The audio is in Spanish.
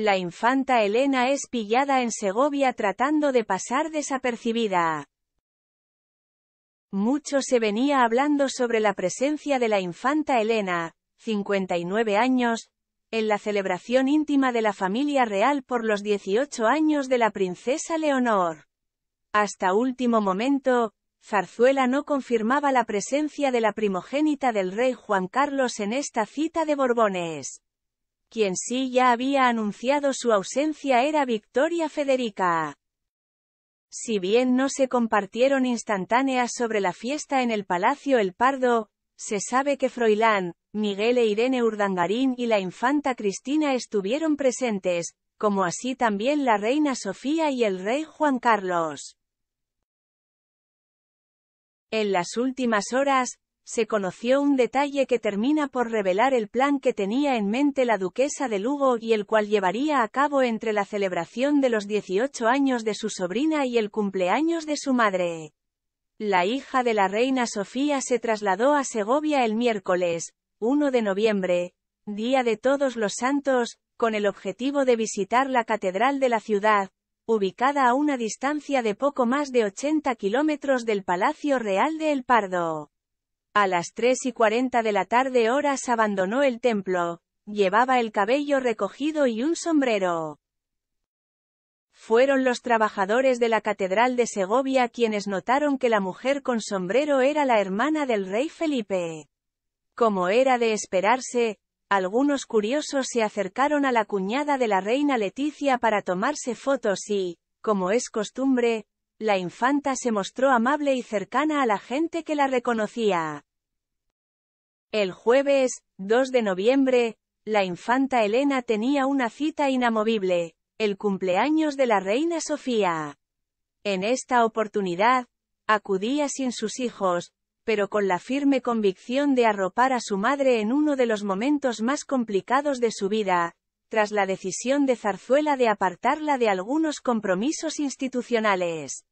La infanta Elena es pillada en Segovia tratando de pasar desapercibida. Mucho se venía hablando sobre la presencia de la infanta Elena, 59 años, en la celebración íntima de la familia real por los 18 años de la princesa Leonor. Hasta último momento, Zarzuela no confirmaba la presencia de la primogénita del rey Juan Carlos en esta cita de Borbones. Quien sí ya había anunciado su ausencia era Victoria Federica. Si bien no se compartieron instantáneas sobre la fiesta en el Palacio El Pardo, se sabe que Froilán, Miguel e Irene Urdangarín y la infanta Cristina estuvieron presentes, como así también la reina Sofía y el rey Juan Carlos. En las últimas horas, se conoció un detalle que termina por revelar el plan que tenía en mente la duquesa de Lugo y el cual llevaría a cabo entre la celebración de los 18 años de su sobrina y el cumpleaños de su madre. La hija de la reina Sofía se trasladó a Segovia el miércoles, 1 de noviembre, Día de Todos los Santos, con el objetivo de visitar la catedral de la ciudad, ubicada a una distancia de poco más de 80 kilómetros del Palacio Real de El Pardo. A las 3 y 40 de la tarde horas abandonó el templo. Llevaba el cabello recogido y un sombrero. Fueron los trabajadores de la Catedral de Segovia quienes notaron que la mujer con sombrero era la hermana del rey Felipe. Como era de esperarse, algunos curiosos se acercaron a la cuñada de la reina Leticia para tomarse fotos y, como es costumbre, la infanta se mostró amable y cercana a la gente que la reconocía. El jueves, 2 de noviembre, la infanta Elena tenía una cita inamovible, el cumpleaños de la reina Sofía. En esta oportunidad, acudía sin sus hijos, pero con la firme convicción de arropar a su madre en uno de los momentos más complicados de su vida, tras la decisión de Zarzuela de apartarla de algunos compromisos institucionales.